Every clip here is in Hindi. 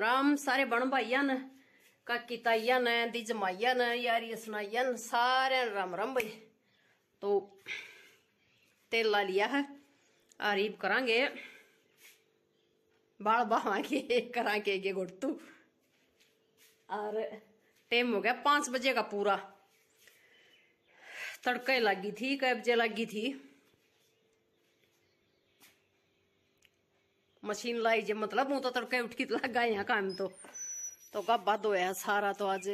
राम सारे बन भाइया न काकी ताइया ने दी जमाइया ने यारी सुनाइया ने सारे राम राम भाई तो तेला लिया है आरीब करांगे बाल करा के गे गुड़तू और टेम हो गया पांच बजे का पूरा तड़के लगी थी कै बजे लगी थी मशीन लाई जे मतलब मुँह तो तड़के उठ के तो लग गए यहाँ काम तो तो गाबा धोया सारा तो आज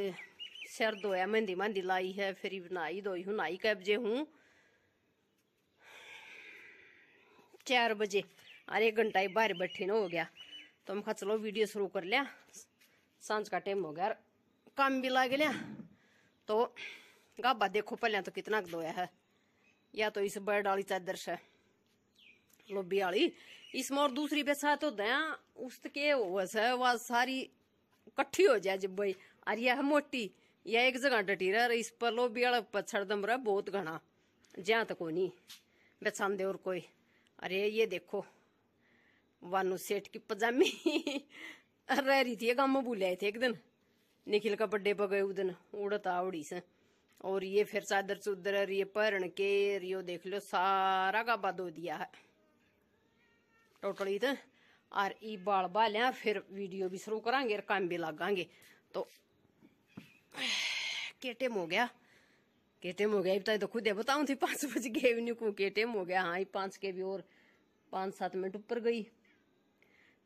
सिर धोया मेहंदी मेहंदी लाई है फिर नहाई धोई हूँ नहाई कब जे हूँ चार बजे अरे एक घंटा ही बाहर बैठे ना हो गया तो मैं चलो वीडियो शुरू कर लिया सांझ का टाइम हो गया काम भी लाग लिया तो गाबा देखो पहले तो कितना धोया है या तो इस बड़ी वाली चादर से लोबी आली इस मोर दूसरी बेसा तो दया उसके वैसे वह सारी कट्ठी हो जाए जब भाई अरे यह मोटी यह एक जगह डटी रह इस पर लोबी आला पछड़ दम रहा बहुत घना ज्या तक नहीं बेचान दे और कोई अरे ये देखो वानू सेठ की पजामी रह रही थी गाँव में आए थे एक दिन निखिल का बड्डे पर गए उदन उड़ता उड़ी से और ये फिर चादर चुदर ये पर के रियो देख लो सारा का बदो दिया है टोटली तो और ई बाल बालें फिर वीडियो भी शुरू करा और काम भी लागे तो के टेम हो गया के टेम हो गया तो खुद बताऊ थी पांच बज गए भी नहीं के टेम हो गया हाँ पांच के भी और पांच सात मिनट ऊपर गई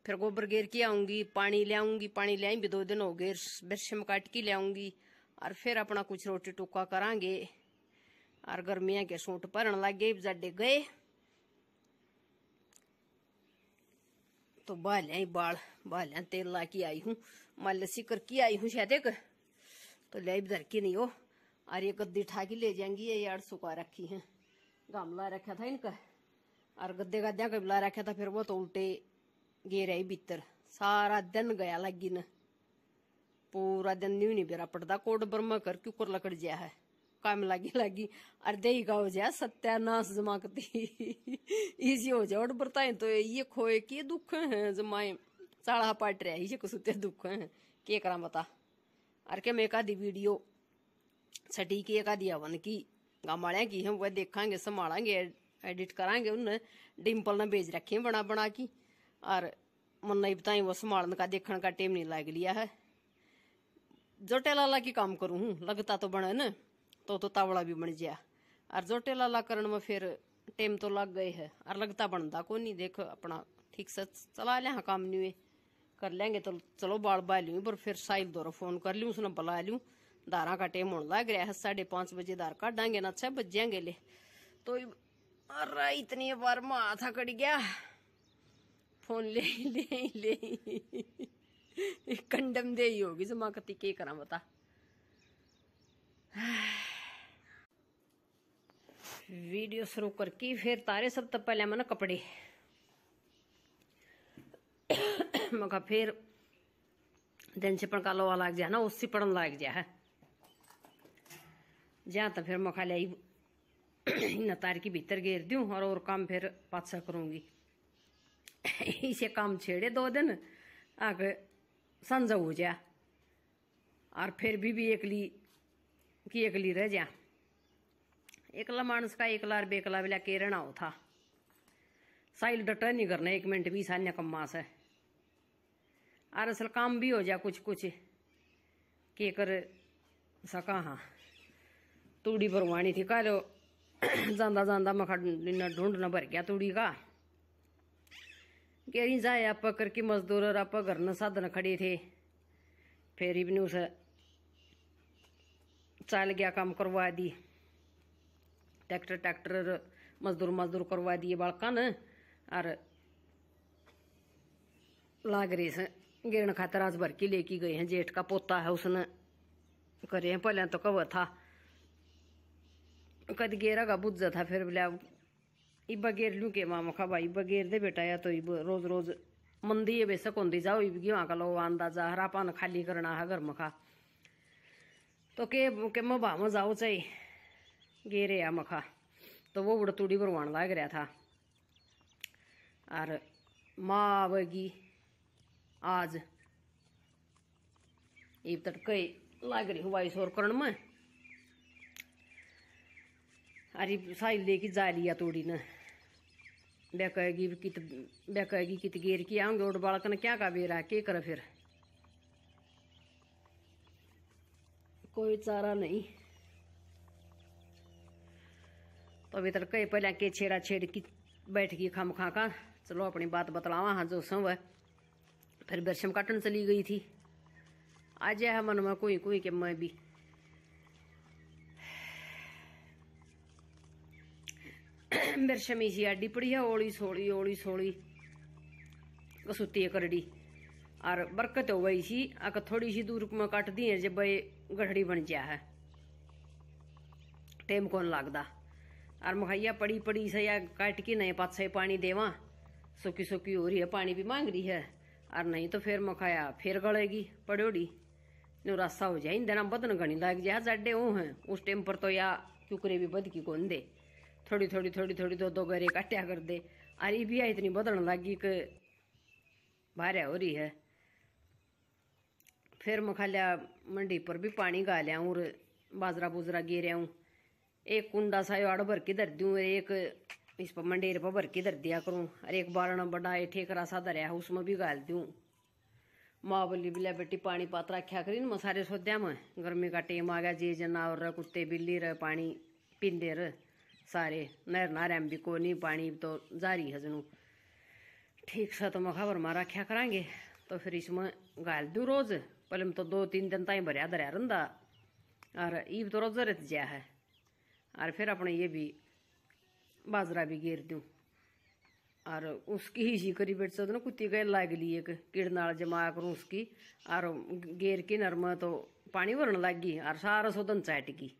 फिर गोबर गेर के आऊंगी पानी ले आऊंगी पानी ले भी दो दिन हो गए बिरशम काट के ले आऊंगी और फिर अपना कुछ रोटी टुका करा और गर्मिया के सूट भरन लग गए जाडे गए तो बाल्या ही बाल बाल्या तेल ला के आई हूँ मैं लस्सी करके आई हूँ शायद एक तो ले इधर की नहीं हो और ये गद्दी ठा के ले जाएंगी ये यार सुखा रखी है गमला रखा था इनका और गद्दे का गमला रखा था फिर वो तो उल्टे गे रहे भीतर सारा दिन गया लगी न पूरा दिन न्यू नहीं बेरा पड़ता कोट बर्मा कर ऊपर लकड़ गया है काम लागी लागी अरे देगा हो जाए सत्यानाश जमाकती इजी हो जाए और बताए तो ये खोए के दुख है जमाए साड़ा पाट रहा है कुछ दुख है के करा बता अरे क्या मैं आधी वीडियो सटी के एक आधी हवन की गामाड़िया की हम वह देखांगे संभालेंगे एडिट करांगे उन डिम्पल ने भेज रखे बना बना की और मन नहीं बताई वो संभालने का देखने का टेम नहीं लग लिया है जो टेला ला की काम करूँ लगता तो बने ना तो तो तावड़ा भी बन गया और जोटेला ला करण में फिर टेम तो लग गए है और लगता बनता को नहीं देख अपना ठीक से चला लिया हाँ काम नहीं कर लेंगे तो चलो बाल बह लू पर फिर साहिल दौरा फोन कर लूँ उसने बुला लूँ दारा का टेम होने लग रहा है साढ़े पाँच बजे दार का डांगे ना छः बज जाएंगे ले तो अरे इतनी बार माथा कट गया फोन ले ले ले कंडम दे ही होगी जमा कती के करा बता वीडियो शुरू करके फिर तारे सब तो पहले मैंने कपड़े मगा फिर दिन से पड़का लोवा लग जाए ना उससे पड़न लग जाए जा तो फिर मखा लिया इन तार के भीतर घेर दूँ और और काम फिर पाछा करूँगी इसे काम छेड़े दो दिन आगे संजा हो जा और फिर भी, भी एकली की एकली रह जा एकला मानस का एकला और बेकला के रहना होता साइल डटर नहीं करना एक मिनट भी सान्या कम्मा से और असल काम भी हो जा कुछ कुछ के कर सका हाँ तूड़ी भरवानी थी कह जाना जाना मखा इन्ना ढूंढना भर गया तूड़ी का गेरी जाए आप करके मजदूर और आप घर न साधन खड़े थे फिर इबन उस चल गया काम करवा दी ट्रैक्टर ट्रैक्टर मजदूर मजदूर करवा दिए बड़कन और लाग रही से गिरण खातर आज भर के लेके गए हैं जेठ का पोता है उसने करे हैं पहले तो कब था कद गेरा का बुझा था फिर बोला इब्बा गेर लू के मामा खा भाई इब्बा दे बेटा या तो इब रोज रोज मंदी है बेसक होंदी जाओ इब गिवा का लो आंदा जा हरा पान खाली करना है घर मखा तो के के मैं जाओ चाहिए गेरे आ मखा तो वो उड़तुड़ी गुरवाण लग रहा था और माँ आवेगी आज ये तटकई लाग रही हुआ इस और करण में अरे साइल देखी जा लिया तोड़ी ने बे कित बे कित गेर की आऊंगे उठ बालक ने क्या का बेरा के करे फिर कोई चारा नहीं तो अभी तक कई पहले के छेड़ा छेड़ की बैठ गई खाम खा का चलो अपनी बात बतलावा हाँ जो सौ फिर बरसम काटन चली गई थी आज है मन में कोई कोई के मैं भी बरसम इसी आडी पड़ी है ओली सोली ओली सोली कसूती करड़ी और बरकत हो गई सी अक थोड़ी सी दूर में कट दी है जब गढ़ड़ी बन जाए है टेम कौन लगता और मुहैया पड़ी पड़ी से या काट के नए से पानी देवा सूखी सूखी हो रही है पानी भी मांग रही है और नहीं तो फिर मुखाया फिर गड़ेगी पड़ोड़ी नो रास्ता हो जाए इंधना बदन घनी लग जाए जाडे वो हैं उस टाइम पर तो या क्यूकरे भी बद की कौन दे थोड़ी थोड़ी थोड़ी थोड़ी दो दो गरे काटिया कर दे अरे भी इतनी बदन लागी कि बाहर हो रही है फिर लिया मंडी पर भी पानी गा लिया और बाजरा बुजरा गे हूँ एक कुंडा सा आड़ भर के धर एक इस पर मंडेर पर भर के धर दिया करूँ और एक बारण बड़ा ये ठेकरा सा धरा है उसमें भी गाल दूँ माँ बोली बिल्ला बेटी पानी पात रखा करी न सारे सोद्या में गर्मी का टेम आ गया जे जनावर रह कुत्ते बिल्ली रह पानी पींदे रह सारे नहर नारे में भी को नहीं पानी तो जारी है जनू ठीक सा तो मैं खबर माँ रखा करांगे तो फिर इसमें गाल दू रोज़ पहले तो दो तीन दिन ताई भरया धरया रहा और ईब तो रोज रत जाया है और फिर अपने ये भी बाजरा भी घेर दूँ और उसकी ही जी करी बैठ सकते कुत्ती गए लाग ली एक कीड़ नाल जमा करूँ उसकी और घेर के नरम तो पानी भरने लग गई और सारा सोधन चैट गई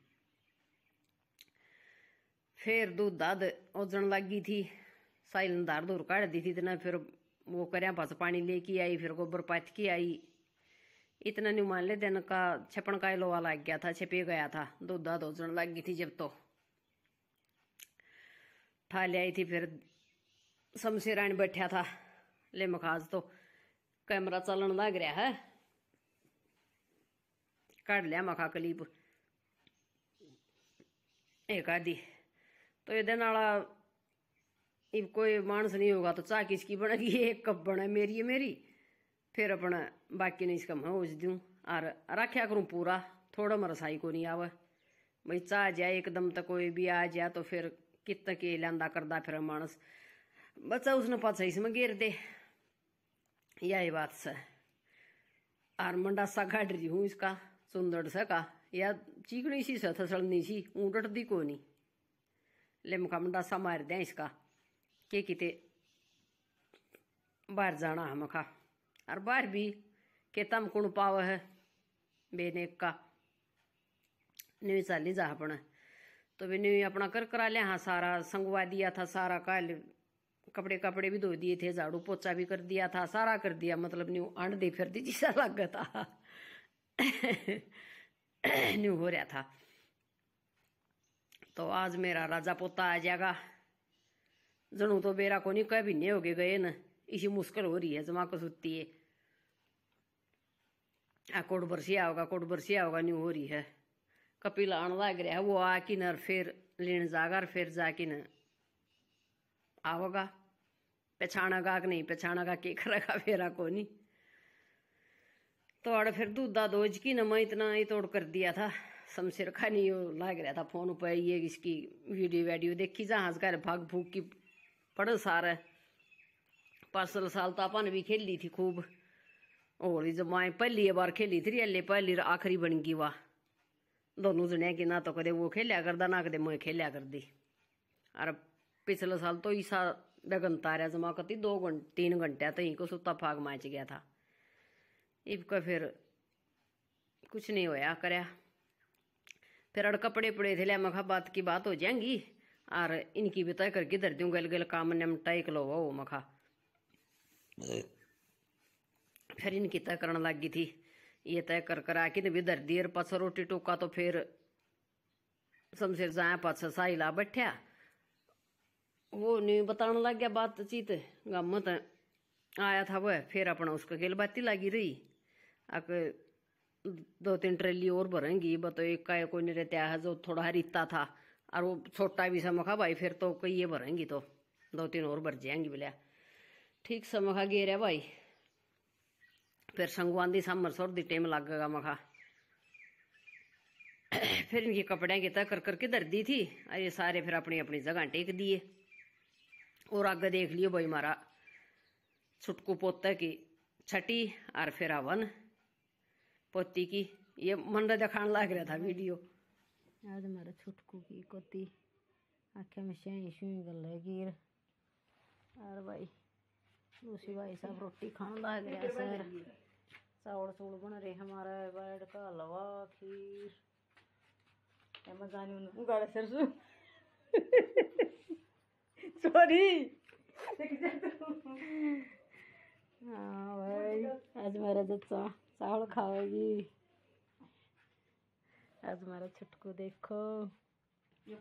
फिर दूध दाद ओजन लग गई थी साइल दर दार दूर काट दी थी इतना फिर वो करें पास पानी लेके आई फिर गोबर पाथ के आई इतना नहीं मान ले दिन का छपन का लोहा लग गया था छिपे गया था दूध दाद ओजन लग गई थी जब तो ठा लियाई थी फिर शमशेर बैठा था ले मखाज तो कैमरा चलन लग रहा है कर लिया मखा कलीप एक आधी तो ये नाला कोई मानस नहीं होगा तो चाह किसकी बनेगी एक कप बने मेरी है मेरी फिर अपना बाकी ने इसका मैं उस दू और रखा करूँ पूरा थोड़ा मरसाई को नहीं आवे भाई चाह जाए एकदम तो कोई भी आ जाए तो फिर कित के ਲੈਂਦਾ कर फिर मानस बच्चा उसने पाछा इसमें घेर दे यही बात से और मंडासा काट रही हूँ इसका सुंदर सका का या चीकड़ी सी से थसड़नी सी दी को नहीं ले मंडासा मार दें इसका के किते बाहर जाना है मखा और बाहर भी के तम कुण पाव है बेनेक का नहीं चाली जा अपना तो मैंने अपना कर करा लिया हाँ सारा संगवा दिया था सारा काल कपड़े कपड़े भी धो दिए थे झाड़ू पोछा भी कर दिया था सारा कर दिया मतलब न्यू आंड दे फिर दी जैसा लग गया था न्यू हो रहा था तो आज मेरा राजा पोता आ जाएगा जनू तो बेरा को नहीं कभी नहीं होगे गए न इसी मुश्किल हो रही है जमा को सुती है आ कोट बरसिया होगा कोट बरसिया होगा न्यू हो रही है वो ಕಪಿಲ फिर ಅವು ಹಾಕಿನರ್ ಫೇರ್ ಲಿಣ್ಸಾಗಾರ ಫೇರ್ ಜಾಕಿನ ಆಗೋಗ कि नहीं पहचानागा के करेगा फेरा को नहीं तो और फिर दूधा दोज की नमा इतना ही तोड़ कर दिया था शमशेर नहीं वो लाग रहा था फोन पर ये इसकी वीडियो वेडियो देखी जा हंस कर भाग भूख की पड़ सार पार्सल साल तो अपन भी खेली थी खूब और जब माए पहली बार खेली थी अल्ले पहली आखिरी बन गई वाह दोनों जने की ना तो कद वो खेलिया करता ना कद मैं खेलिया करती अरे पिछले साल तो ईसा बेगन तारे जमा करती दो घंटे तीन घंटे तो इनको सुता फाग माच गया था इबका फिर कुछ नहीं होया कर फिर अड़ कपड़े पड़े थे लिया मैं बात की बात हो जाएंगी और इनकी भी तय करके धर दूँ गल गल काम निमटाई कलो वो मखा फिर इनकी तय करने लग गई थी ये तय कर कर आके ने बिदर देर पास रोटी टोका तो फिर शमशेर जाया पाछ साई ला बैठा वो नहीं बताने लग गया बातचीत गम आया था वह फिर अपना उसका गेल बाती लागी रही अक दो तीन ट्रेली और भरेंगी बतो एक का कोई नहीं रहता है जो थोड़ा हरीता था और वो छोटा भी समखा भाई फिर तो कही भरेंगी तो दो तीन और भर जाएंगी बोलिया ठीक समखा गेर है भाई फिर संगू आंदी सामर सौर दी टेम लगेगा मखा फिर इनकी कपड़े की तकर करके दर्दी थी अरे सारे फिर अपनी अपनी जगह टेक दिए और अग देख लियो भाई मारा छुटकू पोते की छठी और फिर अवन पोती की ये मंडा दिखाने लग रहा था वीडियो आज हमारा छुटकू की कोती आँखें में शही शू गल गिर और भाई लूसी भाई साहब रोटी खान ला गया सर चावल चूल बन रहे हमारा बैठ का हलवा खीर मैं गाड़े सर सु सॉरी हाँ भाई आज मेरा चावल खाओगी आज मेरा छुटकू देखो ये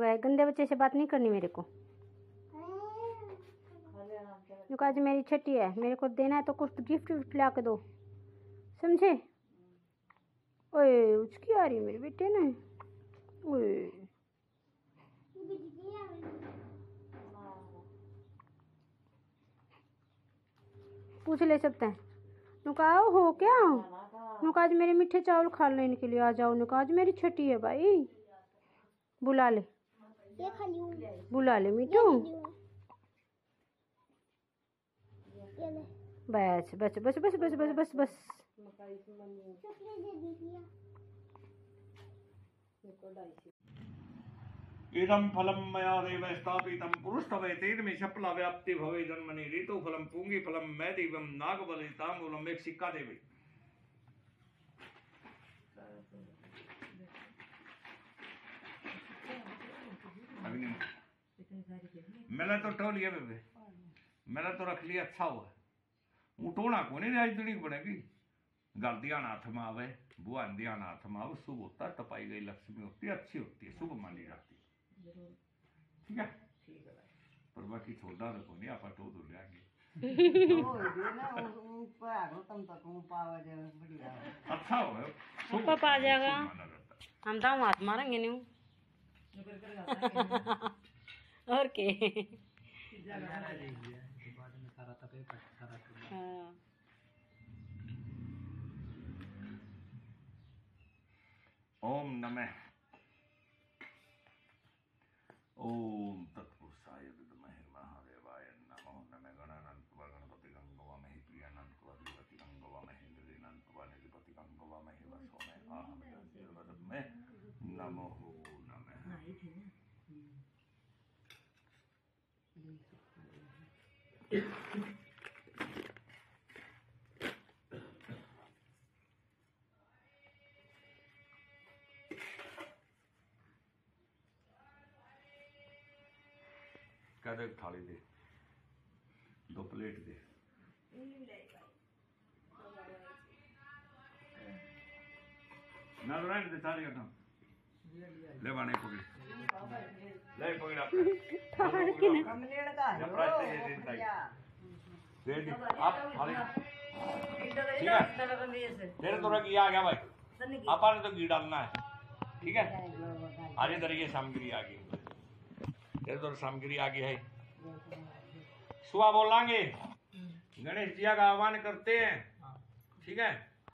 कहा गंदे बच्चे से बात नहीं करनी मेरे को नुका आज मेरी छठी है मेरे को देना है तो कुछ गिफ्ट विफ्ट ला के दो समझे ओए उसकी आ रही मेरे बेटे ने ओए पूछ ले सकते हैं नुका हो क्या नुका आज मेरे मीठे चावल खा लो इनके लिए आ जाओ नुका आज मेरी छठी है भाई बुला ले बुला ले मिट्टू बस बस बस बस बस बस बस बस इदम फलम मया देव स्थापित पुरुषवे तीर्मि शप्ल व्याप्ति भवे जन्मनी ऋतु फलम पूंगी फलम मैं देवम मूलम एक सिक्का देवी नहीं मेला तो टो लिया बेबे मेला तो रख लिया अच्छा हुआ ऊटोना को नहीं आज दुड़ी बनेगी गर्दिया हाथ में आवे बुआंदिया हाथ में आवे शुभ होता है तपाई गई लक्ष्मी होती है अच्छी होती है शुभ मानी जाती है ठीक है पर बाकी छोड़ना तो को नहीं आप टो तो लेंगे अच्छा हो अच्छा पापा आ जाएगा हम तो हाथ मारेंगे नहीं और के हाँ। ओम नमः कह दे थाली दे दो प्लेट दे ना रहने दे थाली का काम ले बाने पकड़ तेरे तो आ गया भाई आपा ने तो घी डालना है ठीक है अरे इधर ये सामग्री आ गई तेरे तो सामग्री आ गई है सुबह बोलांगे गणेश जी का आह्वान करते हैं ठीक है